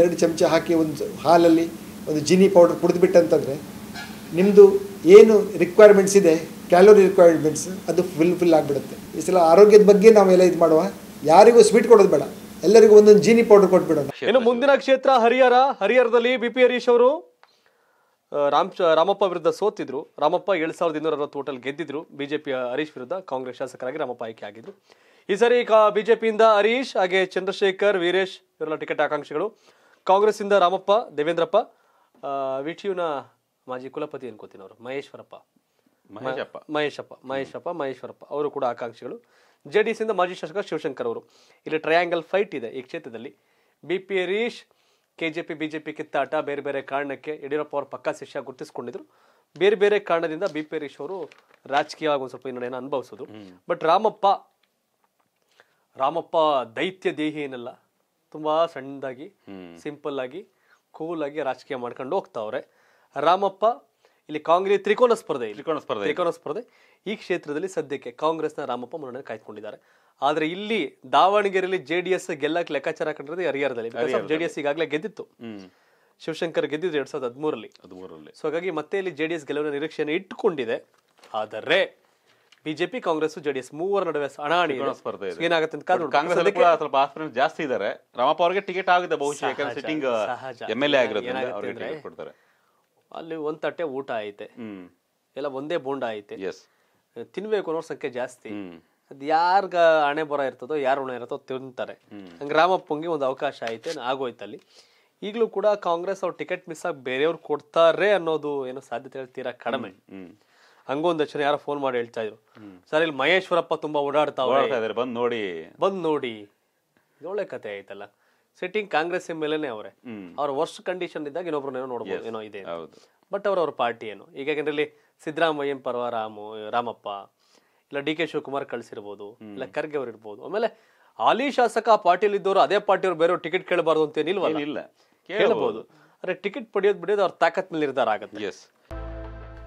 ಎರಡು ಚಮಚ ಹಾಕಿ ಒಂದು ಹಾಲಲ್ಲಿ ಒಂದು ಜಿನಿ ಪೌಡರ್ ಕುಡಿದ್ಬಿಟ್ಟಂತಂದರೆ ನಿಮ್ಮದು ಏನು ರಿಕ್ವೈರ್ಮೆಂಟ್ಸ್ ಇದೆ ಕ್ಯಾಲೋರಿ ರಿಕ್ವೈರ್ಮೆಂಟ್ಸ್ ಅದು ಫುಲ್ ಫಿಲ್ ಆಗಿಬಿಡುತ್ತೆ ಈ ಸಲ ಆರೋಗ್ಯದ ಬಗ್ಗೆ ನಾವೆಲ್ಲ ಇದು ಮಾಡುವ ಯಾರಿಗೂ ಸ್ವೀಟ್ ಕೊಡೋದು ಬೇಡ ಎಲ್ಲರಿಗೂ ಒಂದೊಂದು ಜೀನಿ ಪೌಡರ್ ಕೊಟ್ಬಿಡೋಣ ಇನ್ನು ಮುಂದಿನ ಕ್ಷೇತ್ರ ಹರಿಹರ ಹರಿಹರದಲ್ಲಿ ಬಿ ಪಿ ಹರೀಶ್ ಅವರು ರಾಮ್ ರಾಮಪ್ಪ ವಿರುದ್ಧ ಸೋತಿದ್ರು ರಾಮಪ್ಪ ಏಳು ಸಾವಿರದ ಇನ್ನೂರ ಅರವತ್ತು ಓಟಲ್ ಗೆದ್ದಿದ್ರು ಬಿಜೆಪಿ ಹರೀಶ್ ವಿರುದ್ಧ ಕಾಂಗ್ರೆಸ್ ಶಾಸಕರಾಗಿ ರಾಮಪ್ಪ ಆಯ್ಕೆ ಆಗಿದ್ರು ಈ ಸಾರಿ ಬಿಜೆಪಿಯಿಂದ ಹರೀಶ್ ಹಾಗೆ ಚಂದ್ರಶೇಖರ್ ವೀರೇಶ್ ಇವರೆಲ್ಲ ಟಿಕೆಟ್ ಆಕಾಂಕ್ಷಿಗಳು ಕಾಂಗ್ರೆಸ್ ಇಂದ ರಾಮಪ್ಪ ದೇವೇಂದ್ರಪ್ಪ ವಿಟಿಯುನ ಮಾಜಿ ಕುಲಪತಿ ಅನ್ಕೋತೀನಿ ಅವರು ಮಹೇಶ್ವರಪ್ಪ ಮಹೇಶಪ್ಪ ಮಹೇಶಪ್ಪ ಮಹೇಶಪ್ಪ ಮಹೇಶ್ವರಪ್ಪ ಅವರು ಕೂಡ ಆಕಾಂಕ್ಷಿಗಳು ಜೆ ಡಿ ಇಂದ ಮಾಜಿ ಶಾಸಕ ಶಿವಶಂಕರ್ ಅವರು ಇಲ್ಲಿ ಟ್ರಯಾಂಗಲ್ ಫೈಟ್ ಇದೆ ಈ ಕ್ಷೇತ್ರದಲ್ಲಿ B P Harish KJP BJP ಕಿತ್ತಾಟ ಬೇರೆ ಬೇರೆ ಕಾರಣಕ್ಕೆ ಯಡಿಯೂರಪ್ಪ ಅವರು ಪಕ್ಕಾ ಶಿಷ್ಯ ಗುರುತಿಸಿಕೊಂಡಿದ್ರು ಬೇರೆ ಬೇರೆ ಕಾರಣದಿಂದ ಬಿ ಪಿ ಹರೀಶ್ ಅವರು ರಾಜಕೀಯವಾಗಿ ಒಂದು ಸ್ವಲ್ಪ ಹಿನ್ನಡೆಯನ್ನು ಅನುಭವಿಸೋದು ಬಟ್ ರಾಮಪ್ಪ ರಾಮಪ್ಪ ದೈತ್ಯ ದೇಹಿ ಏನಲ್ಲ ತುಂಬ ಸಣ್ಣದಾಗಿ ಸಿಂಪಲ್ ಆಗಿ ಕೂಲ್ ಆಗಿ ರಾಜಕೀಯ ಮಾಡ್ಕೊಂಡು ಹೋಗ್ತಾವ್ರೆ ರಾಮಪ್ಪ ಇಲ್ಲಿ ಕಾಂಗ್ರೆಸ್ ತ್ರಿಕೋನ ಸ್ಪರ್ಧೆ ತ್ರಿಕೋನ ಸ್ಪರ್ಧೆ ತ್ರಿಕೋನ ಸ್ಪರ್ಧೆ ಈ ಕ್ಷೇತ್ರದಲ್ಲಿ ಸದ್ಯಕ್ಕೆ ಕಾಂಗ್ರೆಸ್ನ ರಾಮಪ್ಪ ಮುನ್ನಡೆ ಕಾಯ್ದುಕೊಂಡಿದ್ದಾರೆ ಆದ್ರೆ ಇಲ್ಲಿ ದಾವಣಗೆರೆಯಲ್ಲಿ ಜೆಡಿಎಸ್ ಗೆಲ್ಲಕ್ಕೆ ಲೆಕ್ಕಾಚಾರ ಹಾಕೊಂಡಿರೋದು ಹರಿಹರದಲ್ಲಿ ಜೆಡಿಎಸ್ ಈಗಾಗಲೇ ಗೆದ್ದಿತ್ತು ಶಿವಶಂಕರ್ ಗೆದ್ದಿದ್ರು ಎರಡ್ ಸಾವಿರದ ಹದಿಮೂರಲ್ಲಿ ಹದಿಮೂರಲ್ಲಿ ಸೊ ಹಾಗಾಗಿ ಮತ್ತೆ ಇಲ್ಲಿ ಜೆಡಿಎಸ್ ಗೆಲುವಿನ ನಿರೀಕ್ಷೆಯನ್ನು ಇಟ್ಟುಕೊಂಡಿದೆ ಆದರೆ ಬಿಜೆಪಿ ಕಾಂಗ್ರೆಸ್ ಜೆಡಿಎಸ್ ಮೂವರ ನಡುವೆ ಹಣಾಹಣಿ ಸ್ಪರ್ಧೆ ಏನಾಗುತ್ತೆ ಅಂತ ಕಾಂಗ್ರೆಸ್ ಸ್ವಲ್ಪ ಜಾಸ್ತಿ ಇದಾರೆ ರಾಮಪ್ಪ ಅವರಿಗೆ ಟಿಕೆಟ್ ಆಗಿದೆ ಬಹುಶಃ ಯಾಕಂದ್ರೆ ಸಿಟ್ಟಿಂಗ್ ಎಂ ಎಲ್ ಎ ಅಲ್ಲಿ ಒಂದ್ ತಟ್ಟೆ ಊಟ ಐತೆ ಎಲ್ಲ ಒಂದೇ ಬೋಂಡ ಐತೆ ತಿನ್ಬೇಕು ಅನ್ನೋರ್ ಸಂಖ್ಯೆ ಜಾಸ್ತಿ ಅದ್ ಯಾರ್ಗ ಹಣೆ ಬರ ಇರ್ತದೋ ಯಾರು ಹಣ ಇರುತ್ತೋ ತಿಂತಾರೆ ಹಂಗ ರಾಮಪ್ಪಂಗೆ ಒಂದು ಅವಕಾಶ ಐತೆ ಆಗೋಯ್ತು ಅಲ್ಲಿ ಈಗ್ಲೂ ಕೂಡ ಕಾಂಗ್ರೆಸ್ ಅವ್ರ ಟಿಕೆಟ್ ಮಿಸ್ ಆಗಿ ಬೇರೆಯವ್ರು ಕೊಡ್ತಾರೆ ಅನ್ನೋದು ಏನೋ ಸಾಧ್ಯತೆ ತೀರಾ ಕಡಿಮೆ ಹಂಗೊಂದ್ ಅಕ್ಷರ ಯಾರೋ ಫೋನ್ ಮಾಡಿ ಹೇಳ್ತಾ ಇದ್ರು ಸರ್ ಇಲ್ಲಿ ಮಹೇಶ್ವರಪ್ಪ ತುಂಬಾ ಓಡಾಡ್ತಾ ಇದಾರೆ ಬಂದ್ ನೋಡಿ ಬಂದ್ ನೋಡಿ ಒಳ್ಳೆ ಕತೆ ಆಯ್ತಲ್ಲ ಸಿಟ್ಟಿಂಗ್ ಕಾಂಗ್ರೆಸ್ ಎಂ ಎಲ್ ಅವರೇ ಅವ್ರ ವರ್ಷ ಕಂಡೀಷನ್ ಇದ್ದಾಗ ಏನೋ ನೋಡ್ಬೋದು ಏನೋ ಇದೆ ಬಟ್ ಅವ್ರ ಅವ್ರ ಪಾರ್ಟಿ ಏನು ಈಗ ಯಾಕಂದ್ರೆ ಇಲ್ಲಿ ಪರ್ವ ರಾಮು ರಾಮಪ್ಪ ಇಲ್ಲ ಡಿ ಕೆ ಶಿವಕುಮಾರ್ ಕಳ್ಸಿರ್ಬೋದು ಇಲ್ಲ ಖರ್ಗೆ ಅವ್ರು ಇರ್ಬೋದು ಆಮೇಲೆ ಹಾಲಿ ಶಾಸಕ ಆ ಪಾರ್ಟಿಲಿ ಇದ್ದವರು ಅದೇ ಪಾರ್ಟಿಯವ್ರು ಬೇರೆ ಟಿಕೆಟ್ ಕೇಳಬಾರ್ದು ಅಂತ ಏನಿಲ್ವಲ್ಲ ಇಲ್ಲ ಕೇಳಬಹುದು ಅರೆ ಟಿಕೆಟ್ ಪಡೆಯೋದು ಬಿಡೋದು ಅವ್ರ ತಾಕತ್ ಮೇಲೆ ನಿರ್ಧಾರ ಆಗುತ್ತೆ